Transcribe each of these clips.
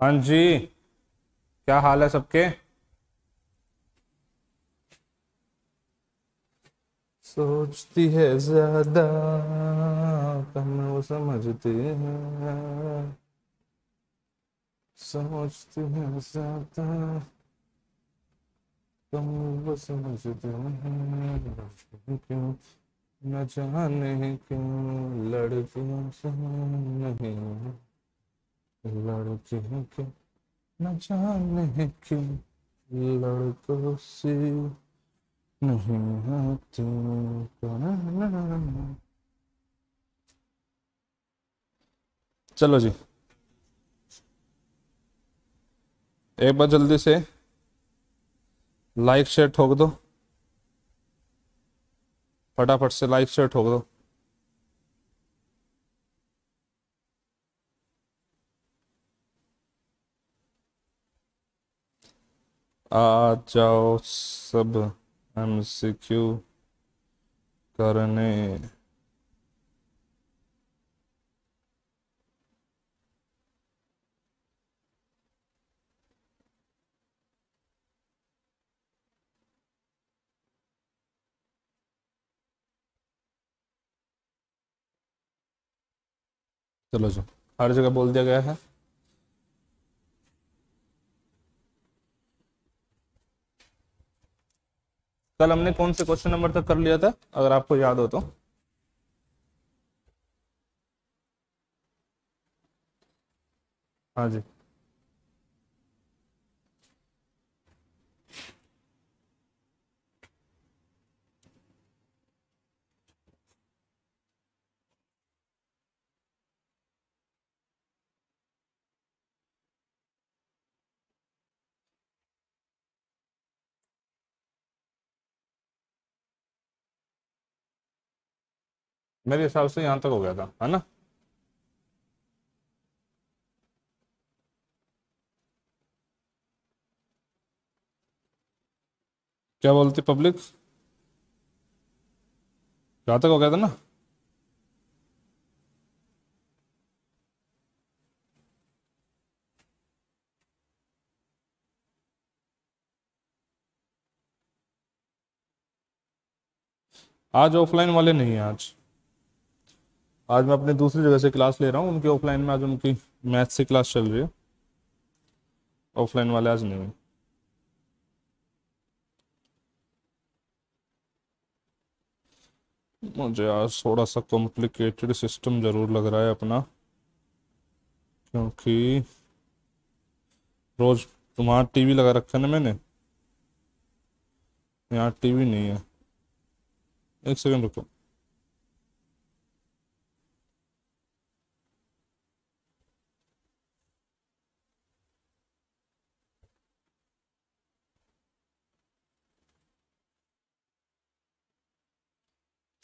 हाँ जी क्या हाल है सबके सोचती है ज्यादा कम वो समझती है सोचती है ज्यादा कम वो समझते हैं क्यों न जाने क्यों लड़कियों से नहीं लड़के न जाने लड़कों से नहीं तो चलो जी एक बार जल्दी से लाइक शेयर ठोक दो फटाफट से लाइक शेयर ठोक दो आ जाओ सब एमसीक्यू करने चलो जो हर जगह बोल दिया गया है कल हमने कौन से क्वेश्चन नंबर तक कर लिया था अगर आपको याद हो तो हाँ जी मेरे हिसाब से यहां तक हो गया था है ना क्या बोलती पब्लिक यहां तक हो गया था ना आज ऑफलाइन वाले नहीं हैं आज आज मैं अपने दूसरी जगह से क्लास ले रहा हूँ उनके ऑफलाइन में आज उनकी मैथ से क्लास चल रही है ऑफलाइन वाले आज नहीं हुए मुझे आज थोड़ा सा कॉम्प्लिकेटेड सिस्टम ज़रूर लग रहा है अपना क्योंकि रोज़ तुम्हारा टीवी लगा रखा है ना मैंने यहाँ टीवी नहीं है एक सेकंड रुको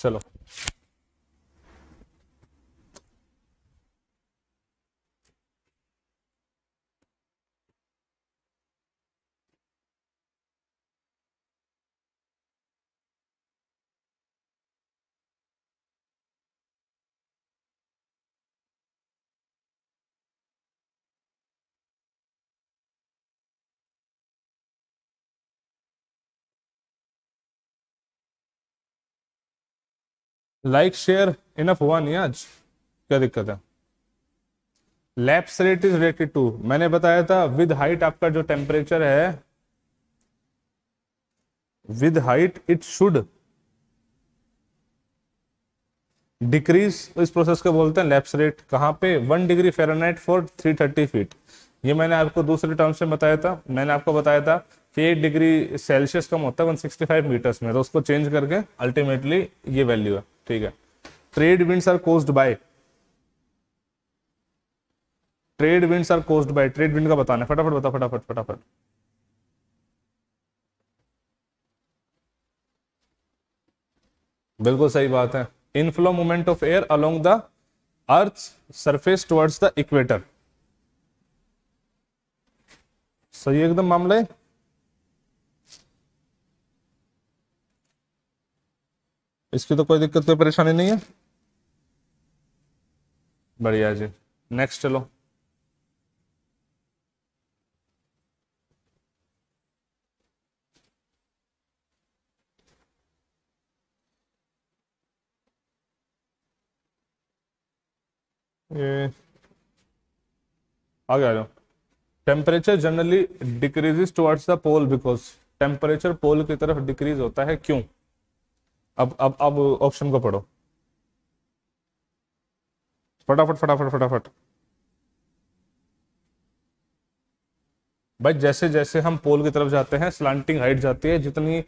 चलो लाइक शेयर इनफ हुआ नहीं आज क्या दिक्कत है lapse rate is related to मैंने बताया था विद हाइट आपका जो टेम्परेचर है with height it should decrease इस प्रोसेस को बोलते हैं लैप्स रेट कहां पे one degree Fahrenheit for three thirty feet ये मैंने आपको दूसरे टर्म से बताया था मैंने आपको बताया था कि एक डिग्री सेल्सियस कम होता है वन सिक्सटी फाइव मीटर्स में तो उसको चेंज करके अल्टीमेटली ये वैल्यू है ठीक है trade winds are caused by trade winds are caused by trade wind का बताना फटाफट बताओ फटाफट फटाफट बिल्कुल सही बात है inflow movement of air along the earth surface towards the equator सही एकदम मामला है इसकी तो कोई दिक्कत कोई परेशानी नहीं है बढ़िया जी नेक्स्ट चलो ये आगे आ जाओ temperature generally decreases towards the pole because temperature pole की तरफ डिक्रीज होता है क्यों अब अब अब ऑप्शन को पढ़ो फटाफट फटाफट फटाफट भाई जैसे जैसे हम पोल की तरफ जाते हैं स्लांटिंग हाइट जाती है जितनी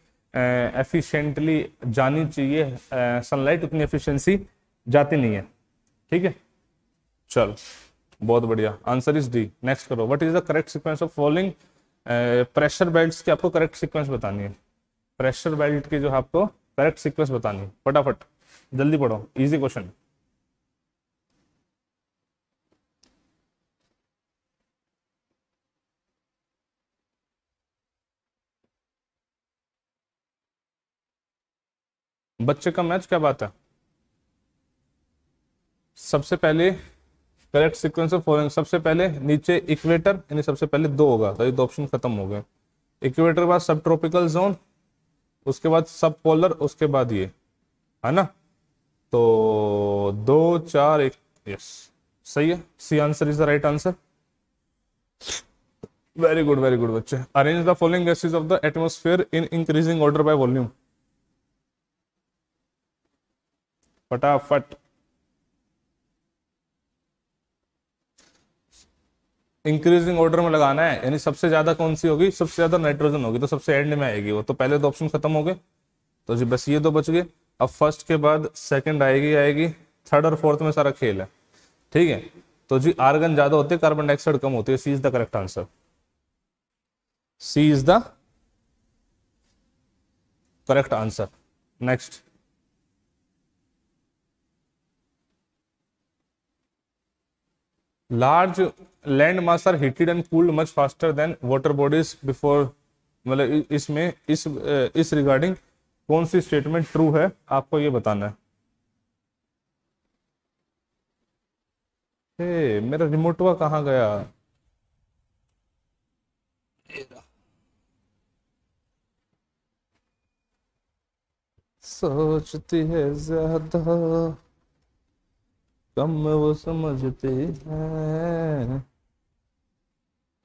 एफिशिएंटली जानी चाहिए सनलाइट उतनी एफिशिएंसी जाती नहीं है ठीक है चल बहुत बढ़िया आंसर इज डी नेक्स्ट करो what is the correct sequence of following pressure belts की आपको करेक्ट सीक्वेंस बतानी है प्रेशर बेल्ट की जो आपको करेक्ट सीक्वेंस बतानी फटाफट जल्दी पढ़ो इजी क्वेश्चन बच्चे का मैच क्या बात है सबसे पहले करेक्ट सीक्वेंस ऑफ फॉर सबसे पहले नीचे इक्वेटर यानी सबसे पहले दो होगा तो ये दो ऑप्शन खत्म हो गए इक्वेटर के बाद सब ट्रॉपिकल जोन उसके बाद सब पोलर उसके बाद ये है ना तो दो चार एक यस सही है C answer is the right answer very good very good बच्चे arrange the following gases of the atmosphere in increasing order by volume फटाफट इंक्रीजिंग ऑर्डर में लगाना है यानी सबसे ज्यादा कौन सी होगी सबसे ज्यादा नाइट्रोजन होगी तो सबसे एंड में आएगी वो तो पहले तो ऑप्शन खत्म हो गए तो जी बस ये दो बच गए अब फर्स्ट के बाद सेकंड आएगी आएगी थर्ड और फोर्थ में सारा खेल है ठीक है तो जी आर्गन ज्यादा होते कार्बन डाइऑक्साइड कम होती है C is the correct answer C is the correct answer next large land mass are heated and cooled much faster than water bodies before मतलब इसमें इस इस रिगार्डिंग कौन सी स्टेटमेंट ट्रू है आपको ये बताना है hey, मेरा रिमोटवा कहाँ गया सोचती है ज्यादा कम वो समझती है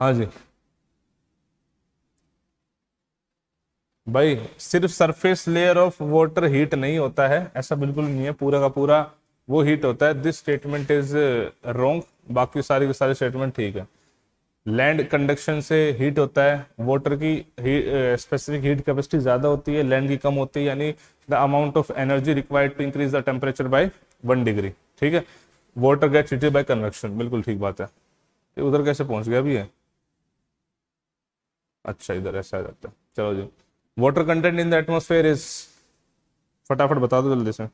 हाँ जी भाई सिर्फ surface layer of water heat नहीं होता है ऐसा बिल्कुल नहीं है पूरा का पूरा वो हीट होता है दिस स्टेटमेंट इज रोंग बाकी सारे के सारे स्टेटमेंट ठीक है लैंड कंडक्शन से हीट होता है वाटर की स्पेसिफिक हीट कैपेसिटी ज़्यादा होती है लैंड की कम होती है यानी the amount of energy required to increase the temperature by one degree ठीक है water get heated by convection बिल्कुल ठीक बात है उधर कैसे पहुंच गया अभी है अच्छा इधर ऐसा आ जाता है चलो जी water content in the atmosphere is फटाफट बता दो जल्दी से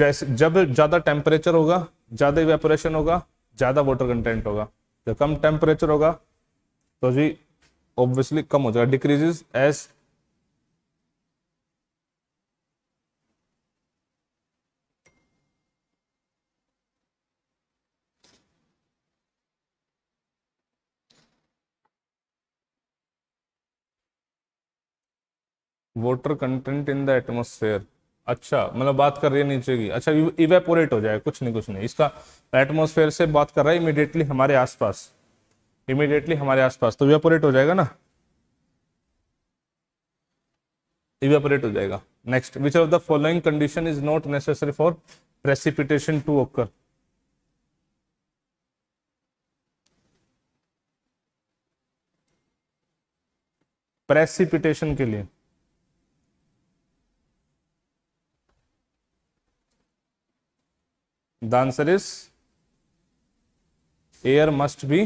जैसे जब ज़्यादा टेम्परेचर होगा ज़्यादा इवेपोरेशन होगा ज़्यादा वाटर कंटेंट होगा जब कम टेम्परेचर होगा तो जी ऑब्वियसली कम हो जाएगा decreases as water content in the atmosphere अच्छा मतलब बात कर रही है नीचे की अच्छा इवेपोरेट हो जाए कुछ नहीं कुछ नहीं इसका एटमोसफेयर से बात कर रहा है इमिडिएटली हमारे आसपास इमिडिएटली हमारे आसपास तो इवेपोरेट हो जाएगा ना इवेपोरेट हो जाएगा next which of the following condition is not necessary for precipitation to occur precipitation के लिए the answer is air must be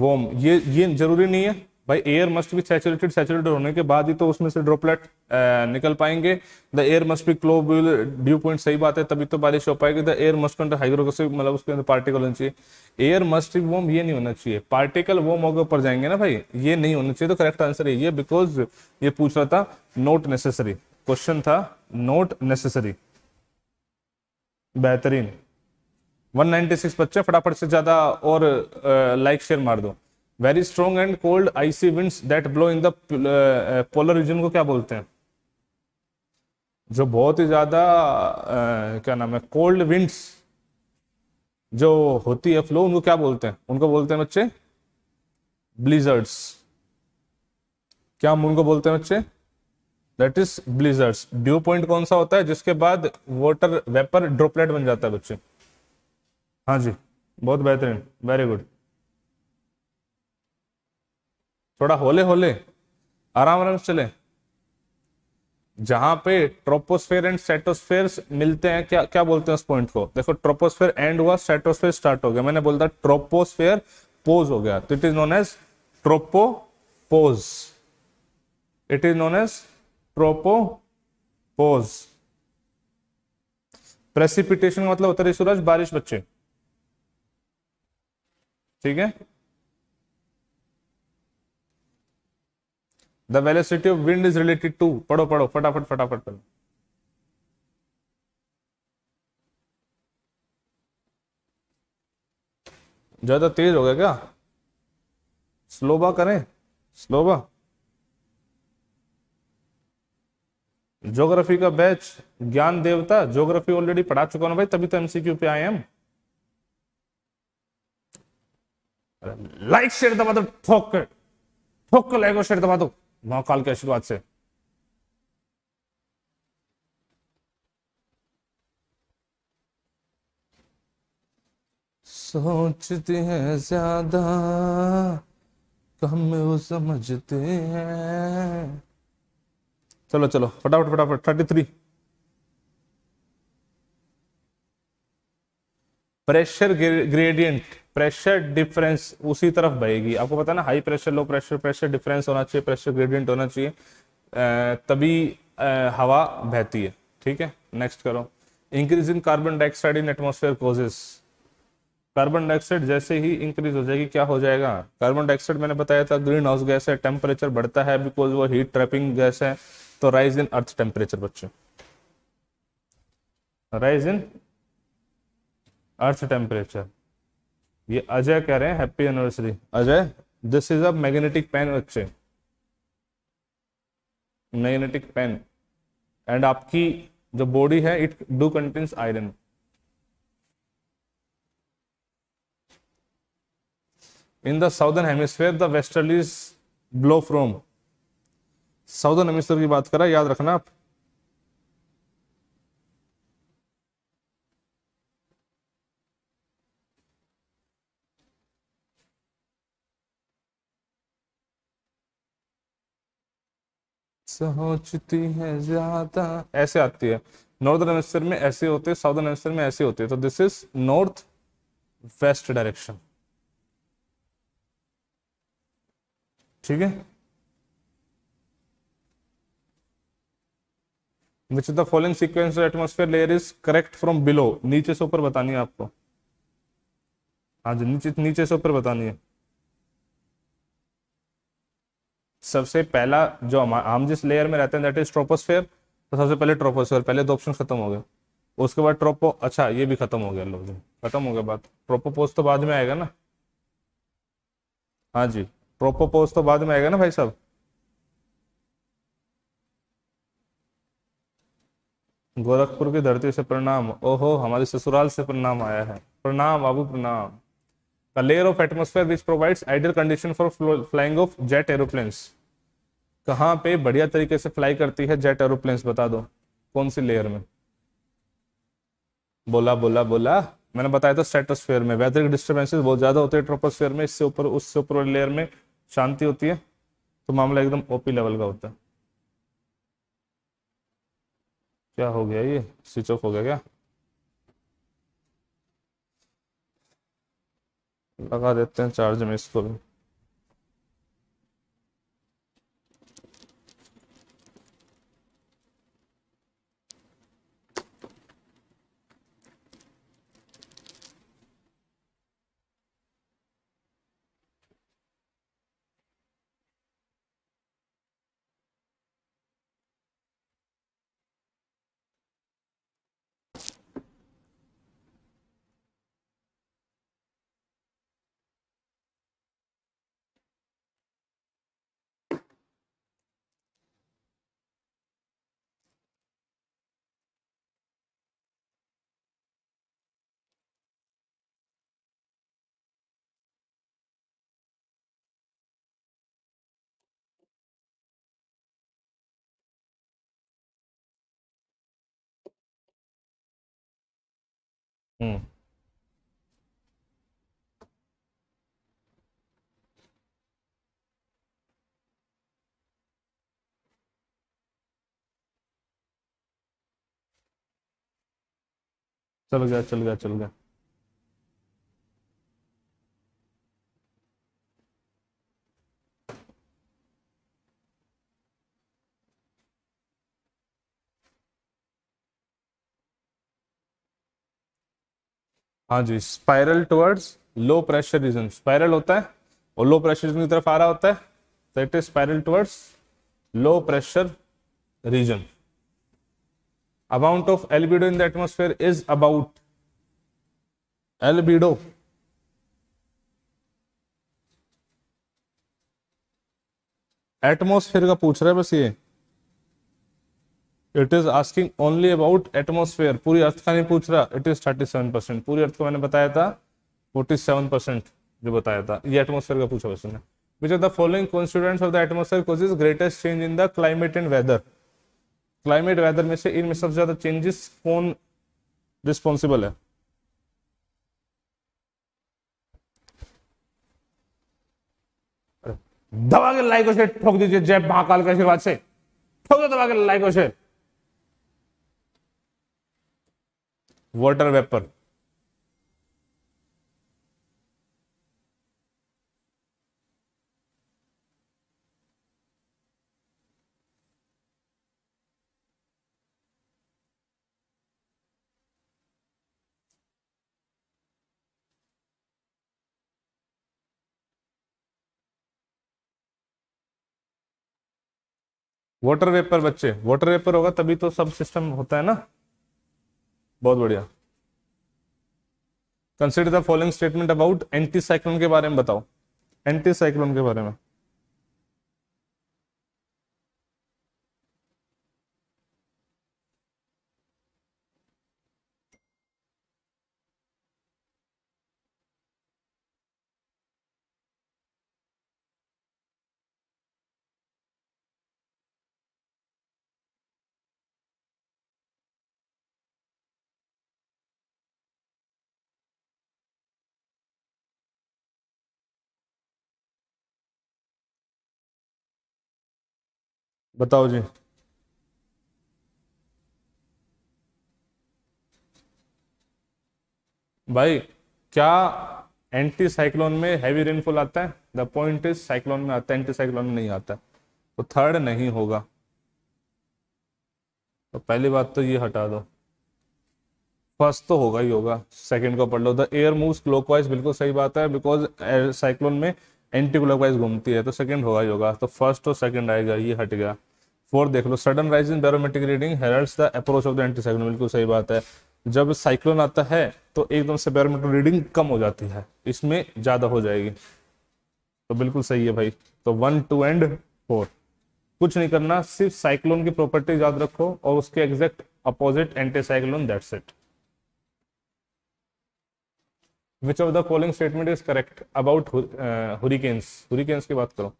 warm ये ये जरूरी नहीं है भाई air must be saturated saturated होने के बाद ही तो उसमें से ड्रोपलेट निकल पाएंगे द एयर मस्ट भी क्लो ड्यू पॉइंट सही बात है तभी तो बारिश हो पाएगी the air must contain hygroscopic मतलब उसके अंदर पार्टिकल होना चाहिए एयर मस्ट वोम ये नहीं होना चाहिए पार्टिकल वो मौके पर जाएंगे ना भाई ये नहीं होना चाहिए तो करेक्ट आंसर यही है बिकॉज ये पूछ रहा था नोट नेसेसरी क्वेश्चन था नोट नेसेसरी बेहतरीन 196 बच्चे फटाफट से ज्यादा और लाइक शेयर मार दो very strong and cold icy winds that blow in the polar region को क्या बोलते हैं जो बहुत ही ज्यादा uh, क्या नाम है कोल्ड विंड्स जो होती है फ्लो उनको क्या बोलते हैं उनको बोलते हैं बच्चे ब्लिजर्ड्स क्या हम उनको बोलते हैं बच्चे that is blizzards dew point कौन सा होता है जिसके बाद वाटर वेपर ड्रोपलेट बन जाता है बच्चे हाँ जी बहुत बेहतरीन वेरी गुड थोड़ा होले होले आराम आराम से चले जहां पे ट्रोपोस्फेयर एंड सेटोस्फेयर मिलते हैं क्या क्या बोलते हैं उस पॉइंट को देखो ट्रोपोस्फेयर एंड हुआ सेटोस्फेयर स्टार्ट हो गया मैंने बोलता ट्रोपोस्फेयर पोज हो गया तो it is known as tropopause it is known as tropopause precipitation का मतलब होता है सूरज बारिश बच्चे ठीक है the velocity of wind is related to पढ़ो पढ़ो फटाफट फटाफट पढ़ो ज्यादा तेज हो गया क्या स्लोबा करें स्लोबा ज्योग्राफी का बैच ज्ञान देवता ज्योग्राफी ऑलरेडी पढ़ा चुका हूं भाई तभी तो एमसीक्यू पे आए हम लाइक शेयर दबा दो ठोक ठोक लाइक और शेयर दबा दो महाकाल के आशीर्वाद से सोचते हैं ज्यादा कम वो समझते हैं चलो चलो फटाफट फटाफट thirty three pressure gradient pressure difference उसी तरफ बहेगी आपको पता ना high pressure low pressure pressure difference होना चाहिए प्रेशर ग्रेडियंट होना चाहिए तभी हवा बहती है ठीक है नेक्स्ट करो increase in carbon dioxide in atmosphere causes carbon dioxide जैसे ही इंक्रीज हो जाएगी क्या हो जाएगा कार्बन डाइऑक्साइड मैंने बताया था ग्रीन हाउस गैस है टेम्परेचर बढ़ता है बिकॉज वो हीट ट्रैपिंग गैस है तो राइज इन अर्थ टेम्परेचर बच्चों राइज इन अर्थ टेम्परेचर ये अजय कह रहे हैं happy anniversary Ajay this is a magnetic pen अच्छे मैग्नेटिक पेन एंड आपकी जो बॉडी है it do contains iron in the southern hemisphere the westerlies blow from southern hemisphere की बात करा याद रखना आप सोचती है ज्यादा ऐसे आती है नॉर्दर्न हेमिस्फेयर में ऐसे होते हैं साउदर्न हेमिस्फेयर में ऐसे होते हैं तो this is north west direction ठीक है which the following sequence atmosphere layer is correct from below नीचे से ऊपर बतानी है आपको हाँ जी नीचे नीचे से ऊपर बतानी है सबसे पहला जो हम हम जिस लेयर में रहते हैं दैट इज ट्रोपोस्फेयर तो सबसे पहले ट्रोपोस्फेयर पहले दो ऑप्शन खत्म हो गए उसके बाद ट्रोपो अच्छा ये भी खत्म हो गया लोग खत्म हो गया बात ट्रोपोपोज तो बाद में आएगा ना हाँ जी ट्रोपोपोज तो बाद में आएगा ना भाई साहब गोरखपुर की धरती से प्रणाम ओहो हमारे ससुराल से प्रणाम आया है प्रणाम बाबू प्रणाम The layer of atmosphere which provides ideal condition for flying of jet aeroplanes. कहाँ पे बढ़िया तरीके से फ्लाई करती है जेट एरोप्लेन्स बता दो कौन सी लेयर में बोला बोला बोला मैंने बताया था स्ट्रेटोस्फेयर में वेदर डिस्टर्बेंसेस बहुत ज्यादा होते हैं ट्रोपोस्फेयर में इससे ऊपर उससे ऊपर वाली लेयर में शांति होती है तो मामला एकदम ओपी लेवल का होता है क्या हो गया ये स्विच ऑफ हो गया क्या لقد استنتج مسكوب Hmm. चल गया चल गया चल गया हाँ जी spiral towards low pressure region spiral होता है और लो प्रेशर रीजन की तरफ आ रहा होता है तो it is spiral towards low pressure region amount of albedo in the atmosphere is about albedo atmosphere का पूछ रहा है बस ये it is asking only about atmosphere पूरी अर्थ का नहीं पूछ रहा it is thirty seven percent पूरी अर्थ को मैंने बताया था फोर्टी सेवन परसेंट जो बताया था ये एटमोसफेयर का पूछा क्वेश्चन है which are the following constituents of the atmosphere causes greatest change in the climate and weather climate weather में से इनमें सबसे ज्यादा चेंजेस कौन रिस्पॉन्सिबल है दबा के लाइक और शेयर ठोक दीजिए जय महाकाल के आशीर्वाद से ठोक दो दबा के लाइक और share water vapour water vapour बच्चे वाटर वेपर होगा तभी तो सब सिस्टम होता है ना बहुत बढ़िया consider the following statement about anticyclone के बारे में बताओ एंटी साइक्लोन के बारे में बताओ जी भाई क्या एंटी साइक्लोन में हैवी रेनफॉल आता है द पॉइंट इज साइक्लोन में आता है एंटी साइक्लोन में नहीं आता तो थर्ड नहीं होगा तो पहली बात तो ये हटा दो फर्स्ट तो होगा ही होगा सेकंड को पढ़ लो द एयर मूव्स क्लॉकवाइज बिल्कुल सही बात है बिकॉज साइक्लोन में एंटी क्लॉकवाइज घूमती है तो सेकंड होगा ही होगा तो फर्स्ट और सेकंड आएगा ये हट गया फोर देख लो sudden rise in barometric reading heralds the approach of the anticyclone बिल्कुल सही बात है जब साइक्लोन आता है तो एकदम से बैरोमेट्रिक रीडिंग कम हो जाती है इसमें ज्यादा हो जाएगी तो बिल्कुल सही है भाई तो वन टू एंड फोर कुछ नहीं करना सिर्फ साइक्लोन की प्रॉपर्टी याद रखो और उसके exact opposite anticyclone that set it which of the following statement is correct about hurricanes hurricanes की बात करो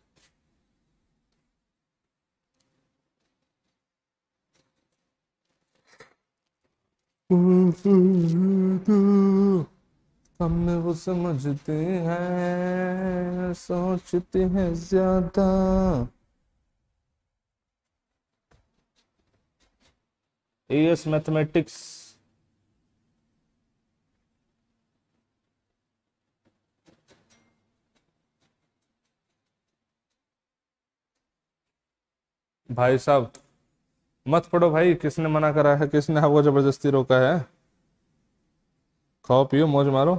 हम वो समझते हैं सोचते हैं ज्यादा एस मैथमेटिक्स भाई साहब मत पढ़ो भाई किसने मना करा है किसने आपको जबरदस्ती रोका है खाओ पियो मौज मारो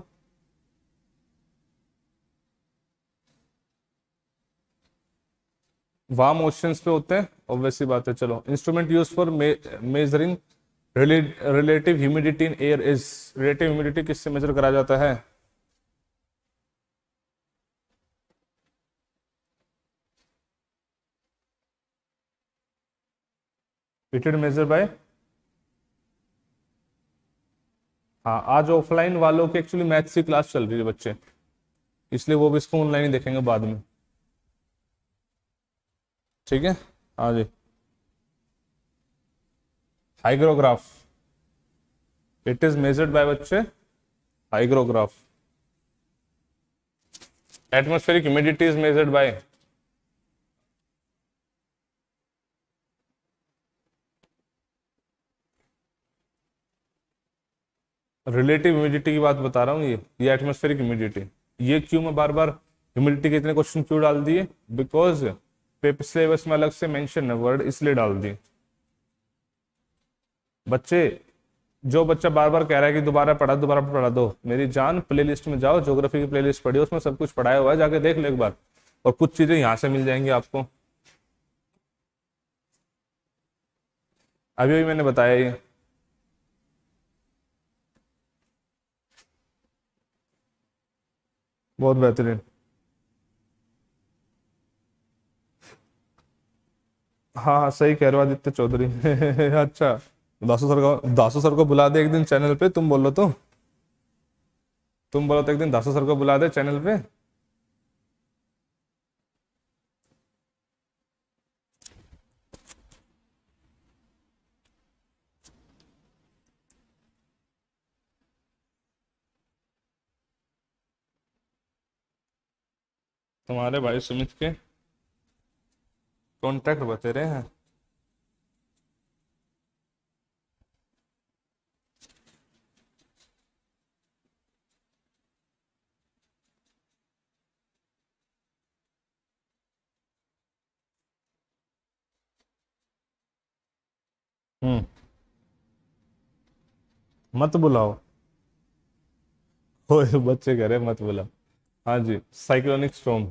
वाम ऑप्शन पे होते हैं ऑब्वियसली बात है चलो instrument use for measuring relative humidity in air is relative humidity किससे मेजर करा जाता है रिटेड मेजर बाय हाँ आज ऑफलाइन वालों की एक्चुअली मैथ्स की क्लास चल रही है बच्चे इसलिए वो भी इसको ऑनलाइन ही देखेंगे बाद में ठीक है हाँ जी hygrograph it is measured by बच्चे hygrograph atmospheric humidity is measured by relative humidity की बात बता रहा हूँ ये ये एटमोस्फेरिक ह्यूमिडिटी ये क्यों मैं बार बार ह्यूमिडिटी के इतने क्वेश्चन क्यों डाल दिए बिकॉज पेपर सिलेबस में अलग से मैंशन है वर्ड इसलिए डाल दिए बच्चे जो बच्चा बार बार कह रहा है कि दोबारा पढ़ा दोबारा पढ़ा दो मेरी जान प्लेलिस्ट में जाओ ज्योग्राफी की प्लेलिस्ट पढ़ी उसमें सब कुछ पढ़ाया हुआ है जाके देख लो एक बार और कुछ चीजें यहां से मिल जाएंगी आपको अभी अभी मैंने बताया ये बहुत बेहतरीन हाँ हाँ सही कह रहे हो आदित्य चौधरी अच्छा दासू सर को दासू सर को बुला दे एक दिन चैनल पे तुम बोलो तो तुम बोलो तो एक दिन दासू सर को बुला दे चैनल पे तुम्हारे भाई सुमित के कॉन्टैक्ट रहे हैं हम्म। मत बुलाओ ओए बच्चे कह रहे मत बुलाओ हाँ जी cyclonic storm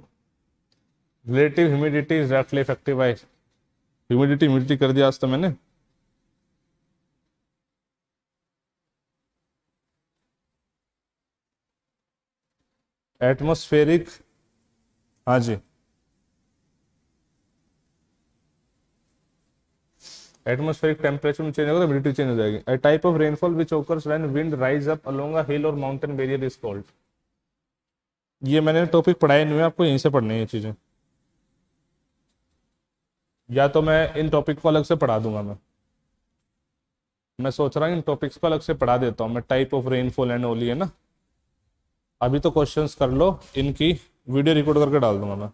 relative humidity is directly effective by humidity humidity कर दिया आज तो मैंने एटमोस्फेरिक हाँ जी एटमोस्फेरिक टेम्परेचर में चेंज होगा ह्यूमिडिटी तो चेंज हो जाएगी a type of rainfall which occurs when wind rise up along a hill और माउंटेन बेरियर इज कॉल्ड ये मैंने टॉपिक पढ़ाया नहीं है आपको यहीं से पढ़ना है ये चीज़ें या तो मैं इन टॉपिक को अलग से पढ़ा दूंगा मैं मैं सोच रहा हूँ इन टॉपिक्स को अलग से पढ़ा देता हूँ मैं टाइप ऑफ रेनफॉल एंड ओली है ना अभी तो क्वेश्चंस कर लो इनकी वीडियो रिकॉर्ड करके डाल दूंगा मैं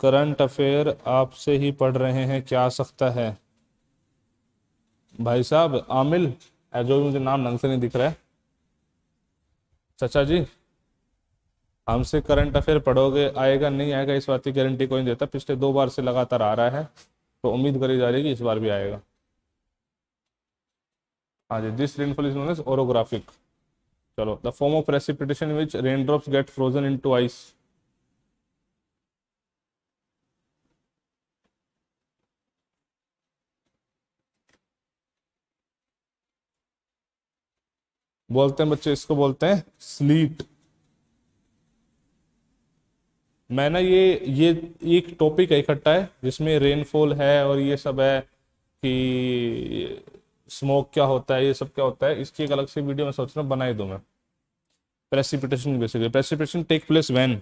करंट अफेयर आपसे ही पढ़ रहे हैं क्या आ सकता है भाई साहब आमिल जो भी मुझे नाम ढंग से नहीं दिख रहा है चचा जी हमसे करंट अफेयर पढ़ोगे आएगा नहीं आएगा इस बात की गारंटी कोई नहीं देता पिछले दो बार से लगातार आ रहा है तो उम्मीद करी जा रही है कि इस बार भी आएगा हाँ जी this rainfall is known as orographic चलो the form of precipitation which rain get frozen into ice बोलते हैं बच्चे इसको बोलते हैं स्लीट मैंने ये ये एक टॉपिक इकट्ठा है जिसमें रेनफॉल है और ये सब है कि स्मोक क्या होता है ये सब क्या होता है इसकी एक अलग से वीडियो मैं सोच रहा हूँ बनाई दूँ मैं precipitation basically precipitation take place when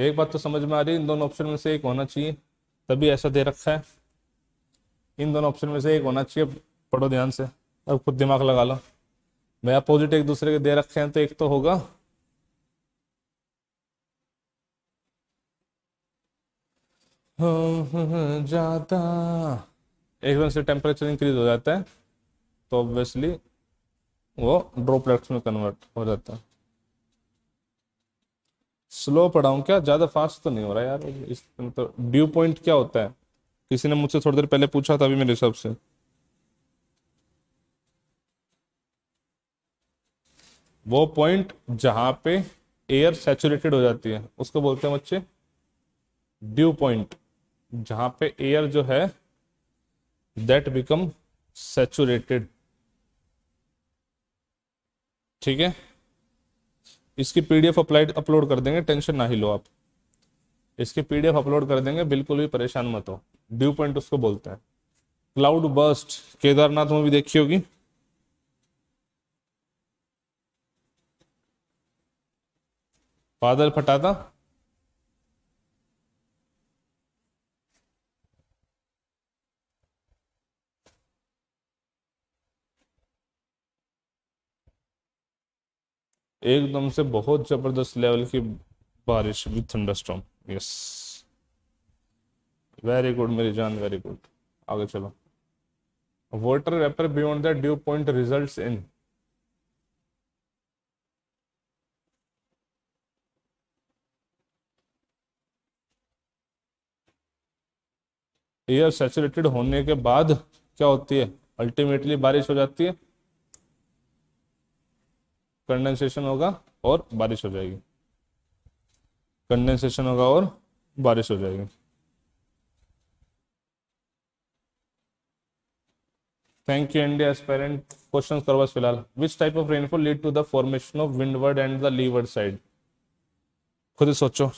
एक बात तो समझ में आ रही है इन दोनों ऑप्शन में से एक होना चाहिए तभी ऐसा दे रखा है इन दोनों ऑप्शन में से एक होना चाहिए पढ़ो ध्यान से अब खुद दिमाग लगा लो मैं अपोजिट एक दूसरे के दे रखे हैं तो एक तो होगा ज़्यादा एकदम से टेम्परेचर इंक्रीज हो जाता है तो ऑब्वियसली वो ड्रॉपलेट्स में कन्वर्ट हो जाता है स्लो पढ़ाऊँ क्या ज़्यादा फास्ट तो नहीं हो रहा यार इस तो ड्यू पॉइंट क्या होता है किसी ने मुझसे थोड़ी देर पहले पूछा था अभी मेरे हिसाब से वो पॉइंट जहाँ पे एयर सेचुरेटेड हो जाती है उसको बोलते हैं बच्चे ड्यू पॉइंट जहाँ पे एयर जो है दैट बिकम सेचुरेटेड ठीक है इसकी पीडीएफ अपलाइड अपलोड कर देंगे टेंशन ना ही लो आप इसकी पीडीएफ अपलोड कर देंगे बिल्कुल भी परेशान मत हो ड्यू पॉइंट उसको बोलते हैं क्लाउड बस्ट केदारनाथ में भी देखी होगी बादल फटाता एकदम से बहुत जबरदस्त लेवल की बारिश with thunderstorm yes very good मेरी जान वेरी गुड आगे चलो water vapour beyond the dew point results in air saturated होने के बाद क्या होती है अल्टीमेटली बारिश हो जाती है कंडेंसेशन होगा और बारिश हो जाएगी कंडेंसेशन होगा और बारिश हो जाएगी thank you india aspirant questions करवास फिलहाल which type of rainfall lead to the formation of windward and the leeward side खुद सोचो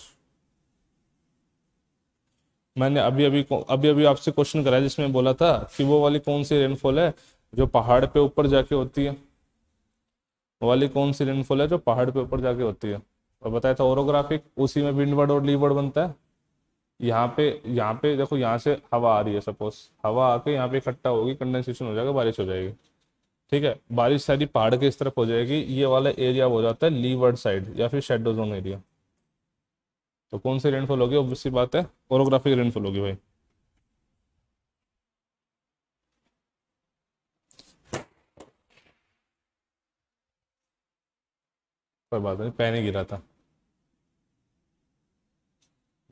मैंने अभी अभी अभी अभी आपसे क्वेश्चन कराया जिसमें बोला था कि वो वाली कौन सी रेनफॉल है जो पहाड़ पे ऊपर जाके होती है वाली कौन सी रेनफॉल है जो पहाड़ पे ऊपर जाके होती है और बताया था ओरोग्राफिक उसी में विंडवर्ड और लीवर्ड बनता है यहाँ पे यहाँ पे देखो यहाँ से हवा आ रही है सपोज हवा आके यहाँ पे इकट्ठा होगी कंडेंसेशन हो जाएगा बारिश हो जाएगी ठीक है बारिश सारी पहाड़ के इस तरफ हो जाएगी ये वाला एरिया हो जाता है लीवर्ड साइड या फिर शेडो जोन एरिया तो कौन सी रेनफॉल होगी ऑब्वियसली बात है ओरोग्राफिक रेनफॉल होगी भाई पर बात नहीं पैन ही गिरा था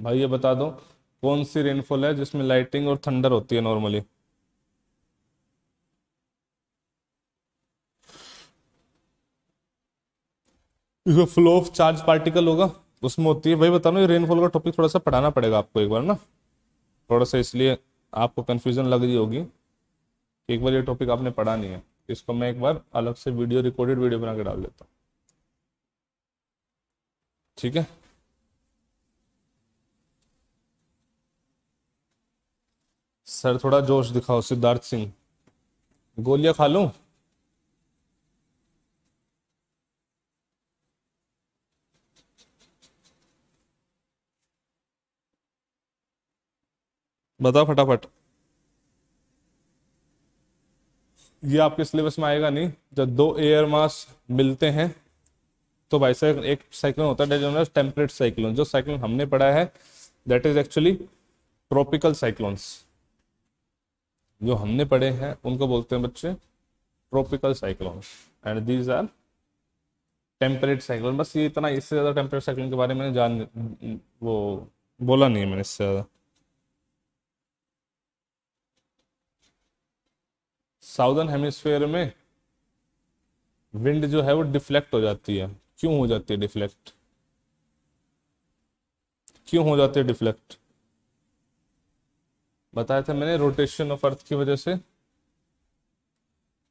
भाई ये बता दो कौन सी रेनफॉल है जिसमें लाइटिंग और थंडर होती है नॉर्मली जो फ्लो ऑफ चार्ज पार्टिकल होगा उसमें होती है भाई बता रहा रेनफॉल का टॉपिक थोड़ा सा पढ़ाना पड़ेगा आपको एक बार ना थोड़ा सा इसलिए आपको कंफ्यूजन लग रही होगी कि एक बार ये टॉपिक आपने पढ़ा नहीं है इसको मैं एक बार अलग से वीडियो रिकॉर्डेड वीडियो बना के डाल देता हूँ ठीक है सर थोड़ा जोश दिखाओ सिद्धार्थ सिंह गोलियां खा लू बताओ फटाफट ये आपके सिलेबस में आएगा नहीं जब दो एयर मास मिलते हैं तो भाई साहब एक साइक्लोन होता है टेम्परेट साइक्लोन जो साइक्लोन हमने पढ़ा है that is actually tropical cyclones जो हमने पढ़े हैं उनको बोलते हैं बच्चे tropical cyclones and these are temperate cyclone बस ये इतना इससे ज़्यादा टेम्परेट साइक्लोन के बारे में जान वो बोला नहीं है मैंने इससे ज़्यादा साउदर्न हेमिस्फेयर में विंड जो है वो डिफ्लेक्ट हो जाती है क्यों हो जाती है डिफ्लेक्ट क्यों हो जाती है डिफ्लेक्ट बताया था मैंने रोटेशन ऑफ अर्थ की वजह से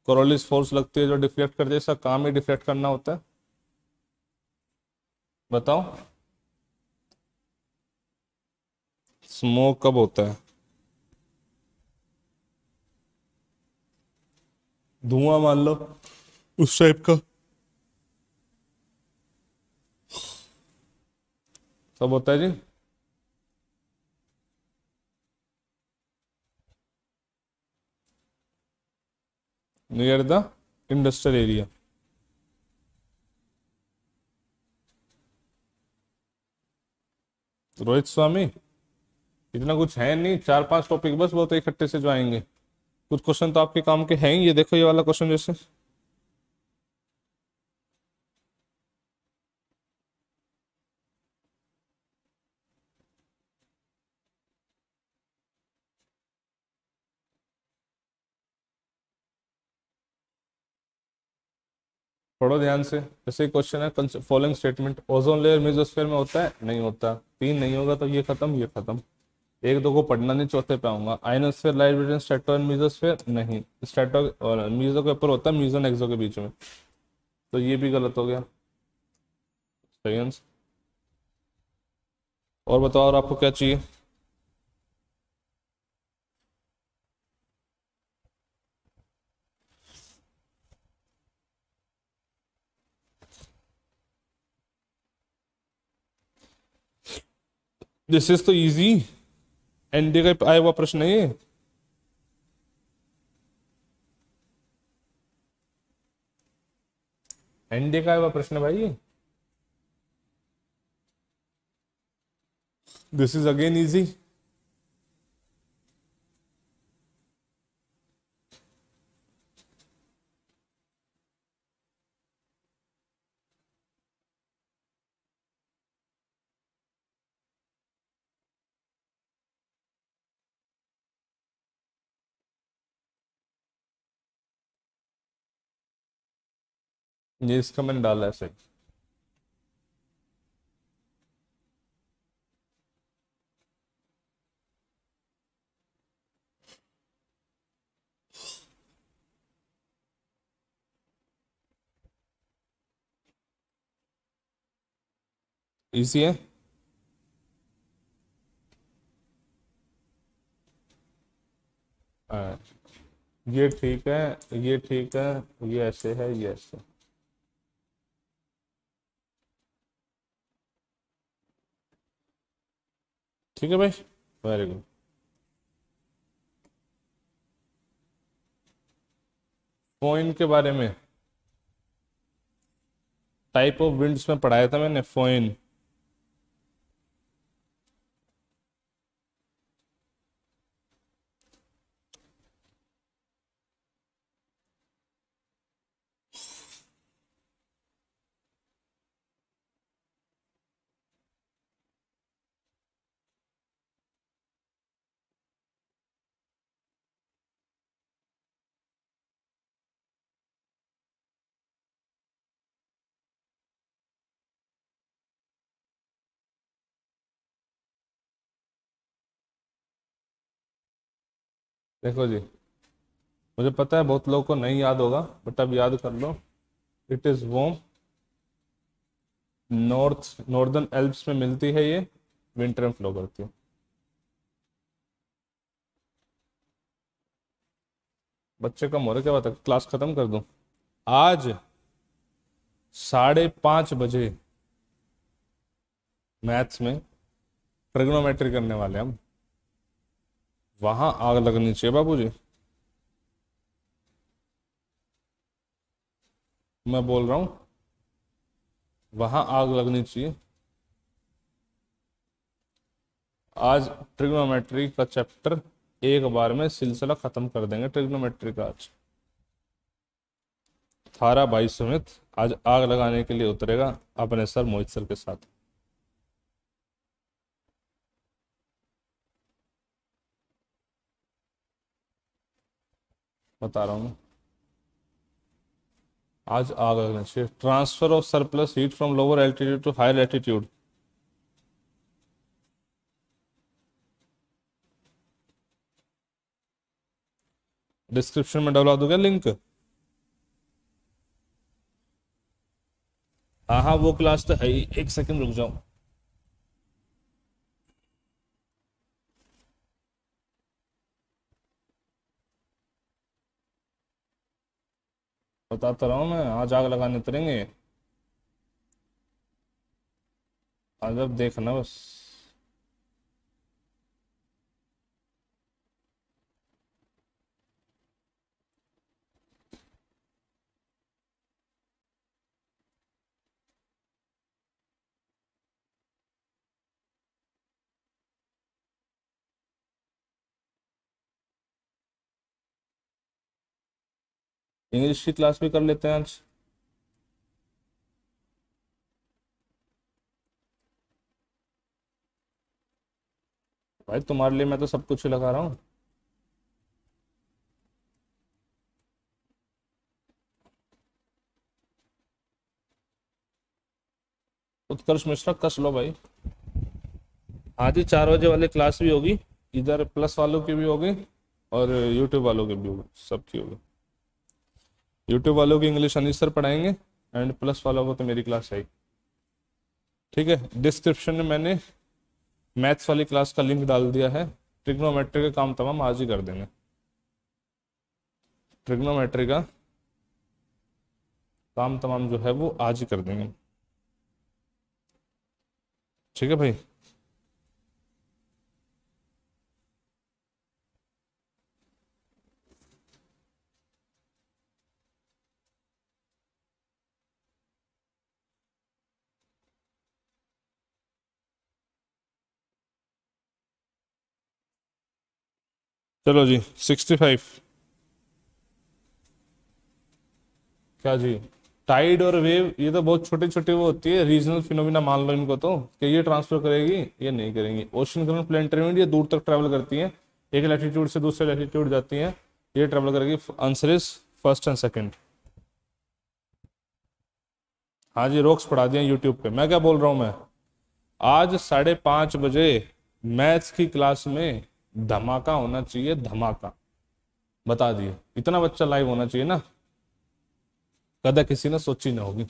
कोरोलिस फोर्स लगती है जो डिफ्लेक्ट कर जैसा काम ही डिफ्लेक्ट करना होता है बताओ स्मोक कब होता है धुआं मान लो उस टाइप का सब होता है जी near the industrial area Rohit Swami इतना कुछ है नहीं चार पांच टॉपिक बस बहुत इकट्ठे से जो आएंगे कुछ क्वेश्चन तो आपके काम के हैं ये देखो ये वाला क्वेश्चन जैसे पढ़ो ध्यान से जैसे क्वेश्चन है following statement ozone layer mesosphere में होता है नहीं होता तीन नहीं होगा तो ये खत्म ये खत्म एक दो को पढ़ना नहीं चौथे पे आऊंगा ionosphere light between strato and mesosphere नहीं स्टेटो और मीजो के ऊपर होता है मीजो एक्सो के बीच में तो ये भी गलत हो गया सेकेंड्स और बताओ और आपको क्या चाहिए दिस इज तो इजी एनडीए का आया हुआ प्रश्न है ये एनडीए का आया हुआ प्रश्न भाई दिस इज अगेन इजी ये इसका मैंने डाला है सही इजी है हाँ। ये ठीक है ये ठीक है ये ऐसे है ये ऐसे ठीक है भाई वेरी गुड फोइन के बारे में टाइप ऑफ विंड्स में पढ़ाया था मैंने फोइन देखो जी मुझे पता है बहुत लोगों को नहीं याद होगा बट अब याद कर लो it is warm north northern Alps में मिलती है ये विंटर में फ्लो करती है बच्चे कम हो रहे क्या बात क्लास खत्म कर दूं आज साढ़े पांच बजे मैथ्स में ट्रिग्नोमेट्री करने वाले हम वहां आग लगनी चाहिए बाबू जी मैं बोल रहा हूं वहां आग लगनी चाहिए आज ट्रिग्नोमेट्री का चैप्टर एक बार में सिलसिला खत्म कर देंगे ट्रिग्नोमेट्री का आज थारा बाईस समेत आज आग लगाने के लिए उतरेगा अपने सर मोहित सर के साथ बता रहा हूँ आज आ गए transfer of surplus heat from lower altitude to higher altitude description में डलवा दोगे लिंक हाँ हाँ वो क्लास तो है ही एक सेकंड रुक जाओ बताता रहा हूँ मैं आज हाँ, आग लगाने उतरेंगे आज अब देखना बस इंग्लिश की क्लास भी कर लेते हैं आज भाई तुम्हारे लिए मैं तो सब कुछ लगा रहा हूं उत्कर्ष मिश्रा कस लो भाई आज ही चार बजे वाली क्लास भी होगी इधर प्लस वालों की भी होगी और यूट्यूब वालों की भी होगी सबकी होगी यूट्यूब वालों की इंग्लिश अनिश सर पढ़ाएंगे एंड प्लस वालों को तो मेरी क्लास है ठीक है डिस्क्रिप्शन में मैंने मैथ्स वाली क्लास का लिंक डाल दिया है ट्रिग्नोमेट्री का काम तमाम आज ही कर देंगे ट्रिग्नोमेट्री का काम तमाम जो है वो आज ही कर देंगे ठीक है भाई चलो जी सिक्सटी फाइव क्या जी टाइड और वेव ये तो बहुत छोटी छोटी वो होती है रीजनल फिनोमिना मान लो इनको तो कि ये ट्रांसफर करेगी ये नहीं करेंगी ओशन करंट प्लेनेटरीमेंट ये दूर तक ट्रेवल करती है एक लैटिट्यूड से दूसरे लैटिट्यूड जाती है ये ट्रेवल करेगी answer is first and second हाँ जी रोक्स पढ़ा दिया यूट्यूब पे मैं क्या बोल रहा हूँ मैं आज साढ़े पाँच बजे मैथ्स की क्लास में धमाका होना चाहिए धमाका बता दिए इतना बच्चा लाइव होना चाहिए ना कदा किसी ने सोची ना होगी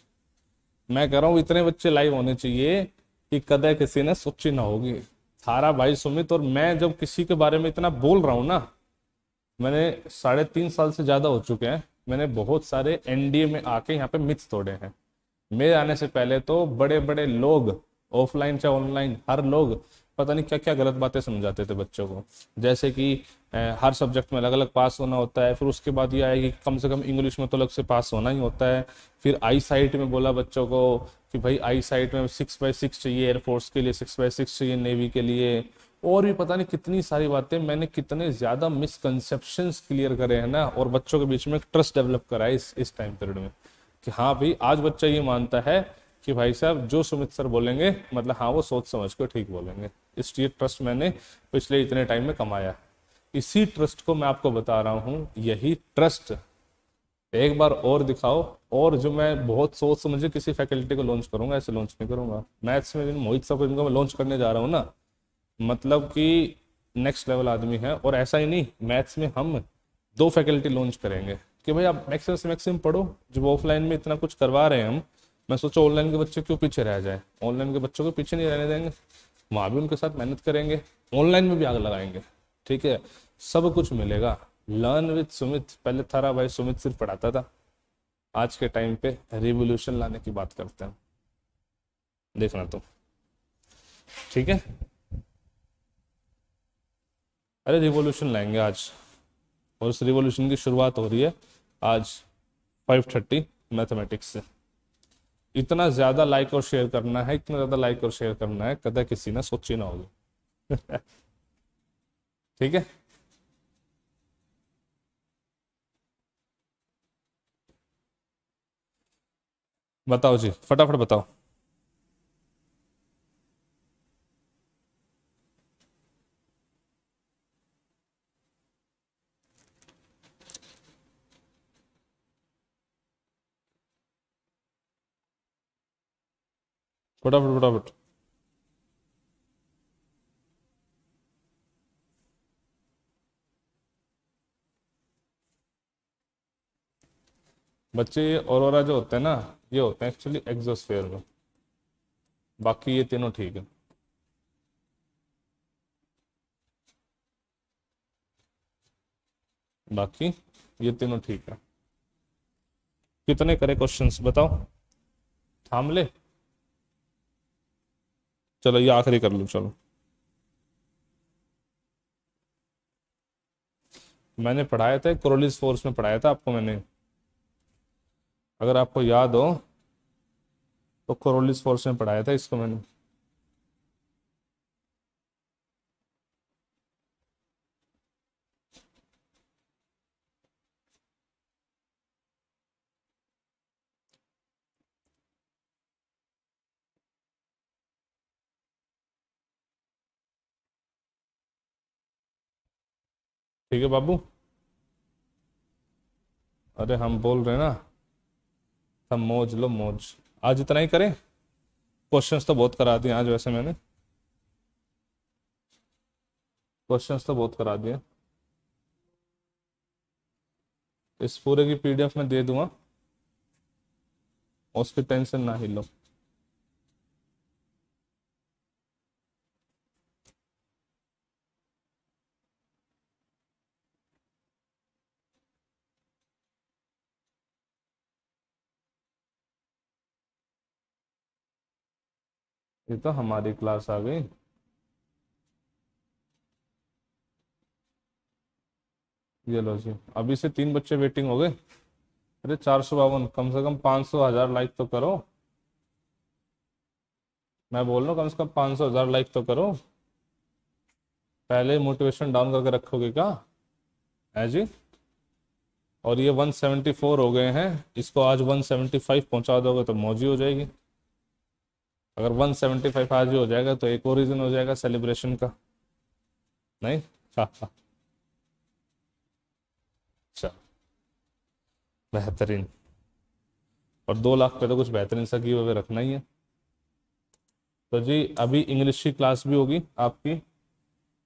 मैं कह रहा हूं इतने बच्चे लाइव होने चाहिए कि कदा किसी ने सोची ना होगी थारा भाई सुमित और मैं जब किसी के बारे में इतना बोल रहा हूं ना मैंने साढ़े तीन साल से ज़्यादा हो चुके हैं मैंने बहुत सारे एनडीए में आके यहाँ पे मिथ्स तोड़े हैं मेरे आने से पहले तो बड़े बड़े लोग ऑफलाइन चाहे ऑनलाइन हर लोग पता नहीं क्या क्या गलत बातें समझाते थे बच्चों को जैसे कि हर सब्जेक्ट में अलग अलग पास होना होता है फिर उसके बाद ये आया कि कम से कम इंग्लिश में तो अलग से पास होना ही होता है फिर आई साइट में बोला बच्चों को कि भाई आई साइट में सिक्स बाई सिक्स चाहिए एयरफोर्स के लिए सिक्स बाई सिक्स चाहिए नेवी के लिए और भी पता नहीं कितनी सारी बातें मैंने कितने ज़्यादा मिसकनसेप्शंस क्लियर करे हैं ना और बच्चों के बीच में एक ट्रस्ट डेवलप करा है इस इस टाइम पीरियड में कि हाँ भाई आज बच्चा ये मानता है कि भाई साहब जो सुमित सर बोलेंगे मतलब हाँ वो सोच समझ के ठीक बोलेंगे इसलिए ट्रस्ट मैंने पिछले इतने टाइम में कमाया इसी ट्रस्ट को मैं आपको बता रहा हूँ यही ट्रस्ट एक बार और दिखाओ और जो मैं बहुत सोच समझे किसी फैकल्टी को लॉन्च करूंगा ऐसे लॉन्च नहीं करूंगा मैथ्स में मोहित साहब इनको मैं लॉन्च करने जा रहा हूँ ना मतलब कि नेक्स्ट लेवल आदमी है और ऐसा ही नहीं मैथ्स में हम दो फैकल्टी लॉन्च करेंगे कि भाई आप मैक्सिमम से मैक्सिमम पढ़ो जो ऑफलाइन में इतना कुछ करवा रहे हैं हम मैं सोचा ऑनलाइन के बच्चे क्यों पीछे रह जाए ऑनलाइन के बच्चों को पीछे नहीं रहने देंगे वहाँ भी उनके साथ मेहनत करेंगे ऑनलाइन में भी आग लगाएंगे ठीक है सब कुछ मिलेगा लर्न विद सुमित पहले थारा भाई सुमित सिर्फ पढ़ाता था आज के टाइम पे रिवोल्यूशन लाने की बात करते हैं देखना तुम ठीक है अरे रिवोल्यूशन लाएंगे आज और उस रिवोल्यूशन की शुरुआत हो रही है आज फाइव थर्टी मैथमेटिक्स से इतना ज्यादा लाइक और शेयर करना है इतना ज्यादा लाइक और शेयर करना है कदा किसी ने सोची ना होगी ठीक है बताओ जी फटाफट बताओ फटाफट फटाफट बच्चे ये ओरोरा जो होते हैं ना ये होते हैं एक्चुअली एग्जोस्फेयर में बाकी ये तीनों ठीक है बाकी ये तीनों ठीक है कितने करे क्वेश्चंस बताओ थाम ले चलो ये आखिरी कर लो चलो मैंने पढ़ाया था क्रोलिस फोर्स में पढ़ाया था आपको मैंने अगर आपको याद हो तो क्रोलिस फोर्स में पढ़ाया था इसको मैंने ठीक है बाबू अरे हम बोल रहे ना सब मौज लो मौज आज इतना ही करें क्वेश्चंस तो बहुत करा दिए आज वैसे मैंने क्वेश्चंस तो बहुत करा दिए इस पूरे की पीडीएफ में दे दूंगा उसकी टेंशन ना ही लो ये तो हमारी क्लास आ गई ये लो जी अभी से तीन बच्चे वेटिंग हो गए अरे चार सौ बावन कम से कम पाँच सौ हजार लाइक तो करो मैं बोल रहा हूँ कम से कम पाँच सौ हजार लाइक तो करो पहले मोटिवेशन डाउन करके रखोगे क्या है जी और ये 174 हो गए हैं इसको आज 175 पहुंचा दोगे तो मौजी हो जाएगी अगर 175 आज ही हो जाएगा तो एक और रीज़न हो जाएगा सेलिब्रेशन का नहीं हाँ, हाँ। अच्छा बेहतरीन और दो लाख पे तो कुछ बेहतरीन सा की वगैरह रखना ही है तो जी अभी इंग्लिश की क्लास भी होगी आपकी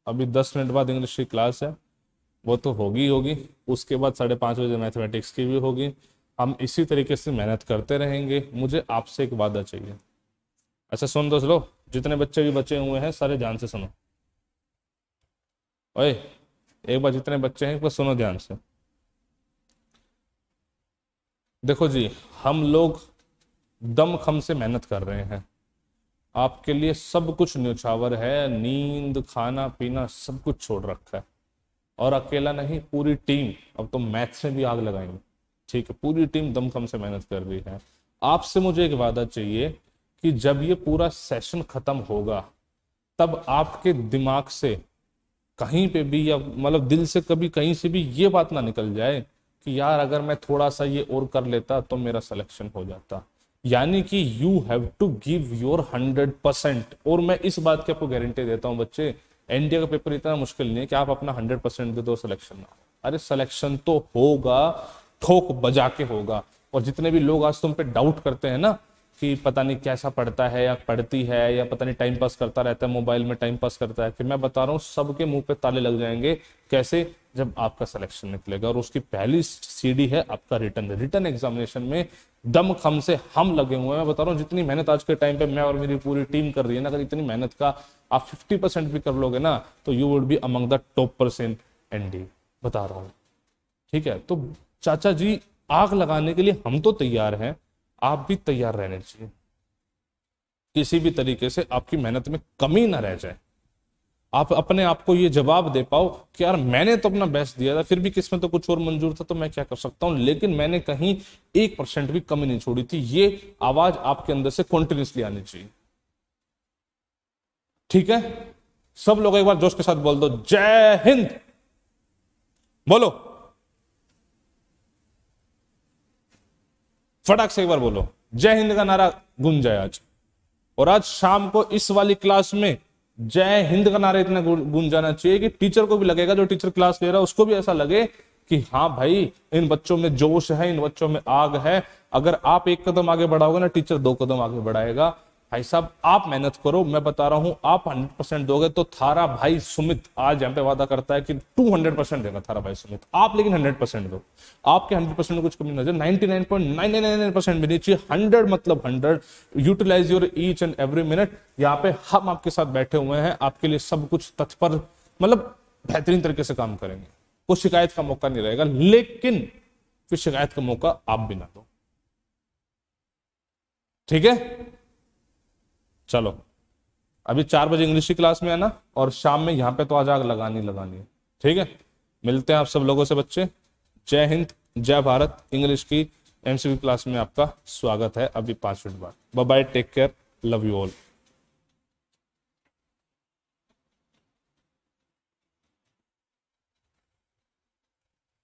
अभी दस मिनट बाद इंग्लिश की क्लास है वो तो होगी ही होगी उसके बाद साढ़े पाँच बजे मैथमेटिक्स की भी होगी हम इसी तरीके से मेहनत करते रहेंगे मुझे आपसे एक वादा चाहिए अच्छा सुन दो तो चलो जितने बच्चे भी बचे हुए हैं सारे ध्यान से सुनो ओए एक बार जितने बच्चे हैं एक बार सुनो ध्यान से देखो जी हम लोग दम खम से मेहनत कर रहे हैं आपके लिए सब कुछ न्यौछावर है नींद खाना पीना सब कुछ छोड़ रखा है और अकेला नहीं पूरी टीम अब तो मैथ से भी आग लगाएंगे ठीक है पूरी टीम दमखम से मेहनत कर रही है आपसे मुझे एक वादा चाहिए कि जब ये पूरा सेशन खत्म होगा तब आपके दिमाग से कहीं पे भी या मतलब दिल से कभी कहीं से भी ये बात ना निकल जाए कि यार अगर मैं थोड़ा सा ये और कर लेता तो मेरा सिलेक्शन हो जाता यानी कि you have to give your hundred percent और मैं इस बात की आपको गारंटी देता हूं बच्चे एनडीए का पेपर इतना मुश्किल नहीं है कि आप अपना हंड्रेड परसेंट दे दो सिलेक्शन ना अरे सिलेक्शन तो होगा ठोक बजा के होगा और जितने भी लोग आज तुम पे डाउट करते हैं ना कि पता नहीं कैसा पढ़ता है या पढ़ती है या पता नहीं टाइम पास करता रहता है मोबाइल में टाइम पास करता है फिर मैं बता रहा हूँ सबके मुंह पे ताले लग जाएंगे कैसे जब आपका सिलेक्शन निकलेगा और उसकी पहली सीडी है आपका रिटर्न रिटर्न एग्जामिनेशन में दम खम से हम लगे हुए हैं मैं बता रहा हूँ जितनी मेहनत आज के टाइम पे मैं और मेरी पूरी टीम कर रही है ना अगर इतनी मेहनत का आप फिफ्टी परसेंट भी कर लोगे ना तो you would be among the top percent एनडी बता रहा हूँ ठीक है तो चाचा जी आग लगाने के लिए हम तो तैयार हैं आप भी तैयार रहने चाहिए किसी भी तरीके से आपकी मेहनत में कमी ना रह जाए आप अपने आप को ये जवाब दे पाओ कि यार मैंने तो अपना बेस्ट दिया था फिर भी किस्मत तो कुछ और मंजूर था तो मैं क्या कर सकता हूं लेकिन मैंने कहीं एक परसेंट भी कमी नहीं छोड़ी थी ये आवाज आपके अंदर से कॉन्टिन्यूसली आनी चाहिए ठीक है सब लोग एक बार जोश के साथ बोल दो जय हिंद बोलो फटाक से एक बार बोलो जय हिंद का नारा गुंज जाए आज और आज शाम को इस वाली क्लास में जय हिंद का नारा इतना गुंज जाना चाहिए कि टीचर को भी लगेगा जो टीचर क्लास ले रहा है उसको भी ऐसा लगे कि हाँ भाई इन बच्चों में जोश है इन बच्चों में आग है अगर आप एक कदम आगे बढ़ाओगे ना टीचर दो कदम आगे बढ़ाएगा भाई साहब आप मेहनत करो मैं बता रहा हूं आप 100 परसेंट दोगे तो थारा भाई सुमित आज यहां पे वादा करता है कि 200 परसेंट देगा थारा भाई सुमित आप लेकिन 100 परसेंट दो आपके 100 परसेंट कुछ कमी नजर 99.999 परसेंट भी नहीं चाहिए 100 मतलब 100 utilise your each and every minute यहाँ पे हम आपके साथ बैठे हुए हैं आपके लिए सब कुछ तत्पर मतलब बेहतरीन तरीके से काम करेंगे कोई शिकायत का मौका नहीं रहेगा लेकिन फिर शिकायत का मौका आप भी ना दो ठीक है चलो अभी चार बजे इंग्लिश की क्लास में है ना और शाम में यहाँ पे तो आज आग लगानी लगानी है ठीक है मिलते हैं आप सब लोगों से बच्चे जय हिंद जय भारत इंग्लिश की एमसीबी क्लास में आपका स्वागत है अभी पांच मिनट बाद bye take care love you all